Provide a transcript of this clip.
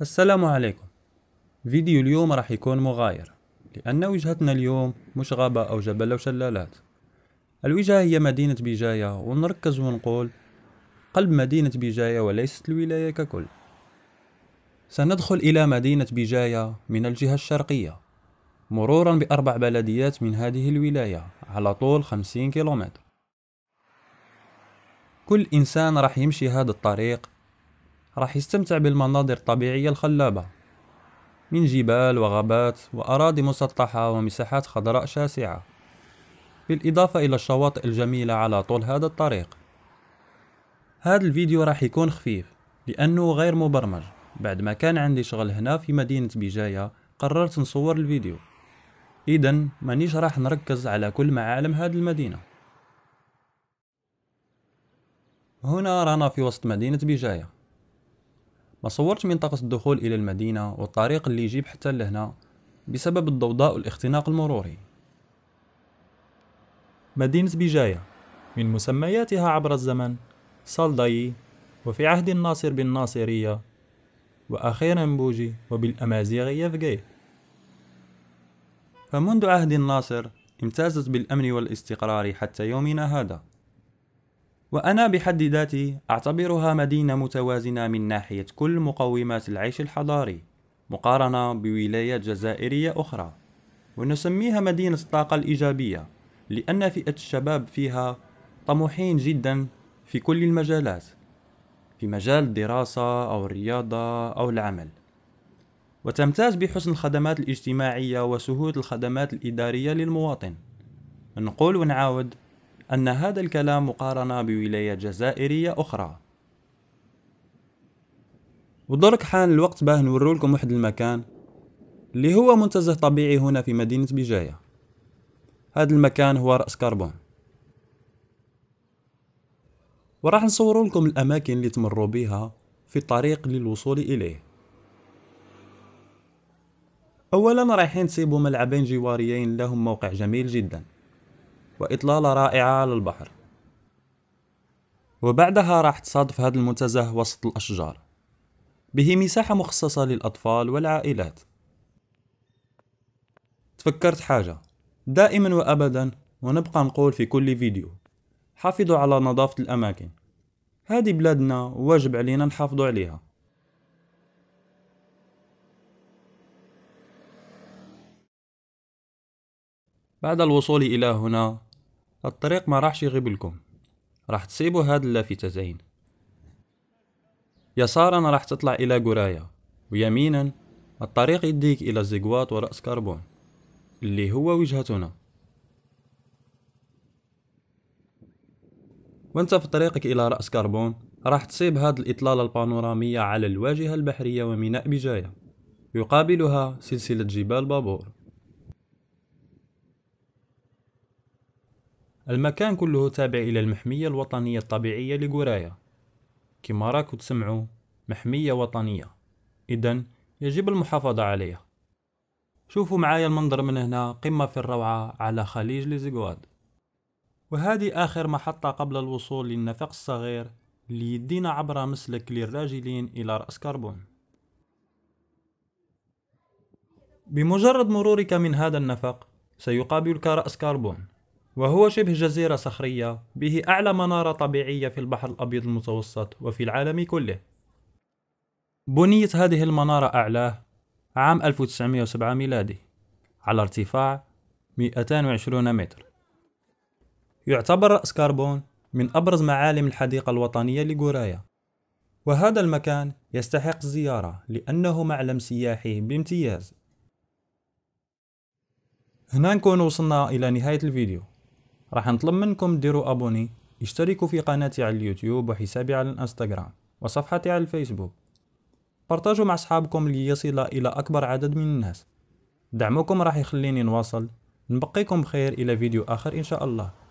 السلام عليكم فيديو اليوم راح يكون مغاير لأن وجهتنا اليوم مش غابة أو جبل أو شلالات الوجهة هي مدينة بجاية ونركز ونقول قلب مدينة بجاية وليست الولاية ككل سندخل إلى مدينة بجاية من الجهة الشرقية مرورا بأربع بلديات من هذه الولاية على طول خمسين كيلومتر كل إنسان راح يمشي هذا الطريق راح يستمتع بالمناظر الطبيعية الخلابة من جبال وغابات وأراضي مسطحة ومساحات خضراء شاسعة بالإضافة إلى الشواطئ الجميلة على طول هذا الطريق هذا الفيديو راح يكون خفيف لأنه غير مبرمج بعد ما كان عندي شغل هنا في مدينة بجاية قررت نصور الفيديو إذا مانيش راح نركز على كل معالم هاد المدينة هنا رانا في وسط مدينة بجاية ما صورت منطقة الدخول إلى المدينة والطريق اللي يجيب حتى لهنا بسبب الضوضاء والاختناق المروري مدينة بجاية من مسمياتها عبر الزمن صلداي وفي عهد الناصر بالناصرية وأخيرا بوجي وبالأمازيغية فقيه فمنذ عهد الناصر امتازت بالأمن والاستقرار حتى يومنا هذا وأنا بحد ذاتي أعتبرها مدينة متوازنة من ناحية كل مقومات العيش الحضاري مقارنة بولايات جزائرية أخرى ونسميها مدينة الطاقة الإيجابية لأن فئة الشباب فيها طموحين جدا في كل المجالات في مجال الدراسة أو الرياضة أو العمل وتمتاز بحسن الخدمات الاجتماعية وسهولة الخدمات الإدارية للمواطن نقول ونعاود أن هذا الكلام مقارنة بولاية جزائرية أخرى ودرك حان الوقت باه نورولكم واحد المكان اللي هو منتزه طبيعي هنا في مدينة بجاية هذا المكان هو رأس كربون وراح نصور لكم الأماكن اللي تمروا بها في الطريق للوصول إليه أولا رايحين تسيبوا ملعبين جواريين لهم موقع جميل جدا وإطلالة رائعة على البحر وبعدها راح تصادف هذا المنتزه وسط الأشجار به مساحة مخصصة للأطفال والعائلات تفكرت حاجة دائما وأبدا ونبقى نقول في كل فيديو حافظوا على نظافة الأماكن هذه بلادنا وواجب علينا نحافظوا عليها بعد الوصول إلى هنا الطريق ما راحش يغيب لكم راح تسيبوا هاد اللافتتين يسارا راح تطلع إلى قرايا ويمينا الطريق يديك إلى الزقواط ورأس كربون اللي هو وجهتنا وانت في طريقك إلى رأس كربون راح تصيب هاد الإطلالة البانورامية على الواجهة البحرية وميناء بجاية يقابلها سلسلة جبال بابور المكان كله تابع إلى المحمية الوطنية الطبيعية لغورايا كما راكو تسمعوا محمية وطنية إذا يجب المحافظة عليها شوفوا معايا المنظر من هنا قمة في الروعة على خليج ليزغواد وهذه آخر محطة قبل الوصول للنفق الصغير اللي يدينا عبر مسلك للراجلين إلى رأس كربون بمجرد مرورك من هذا النفق سيقابلك رأس كربون وهو شبه جزيرة صخرية به أعلى منارة طبيعية في البحر الأبيض المتوسط وفي العالم كله. بنيت هذه المنارة أعلاه عام 1907 ميلادي على ارتفاع 220 متر. يعتبر رأس كربون من أبرز معالم الحديقة الوطنية لغورايا. وهذا المكان يستحق الزيارة لأنه معلم سياحي بامتياز. هنا نكون وصلنا إلى نهاية الفيديو راح نطلب منكم ديروا ابوني اشتركوا في قناتي على اليوتيوب وحسابي على الانستغرام وصفحتي على الفيسبوك بارتاجوا مع اصحابكم ليصل الى اكبر عدد من الناس دعمكم راح يخليني نواصل نبقيكم بخير الى فيديو اخر ان شاء الله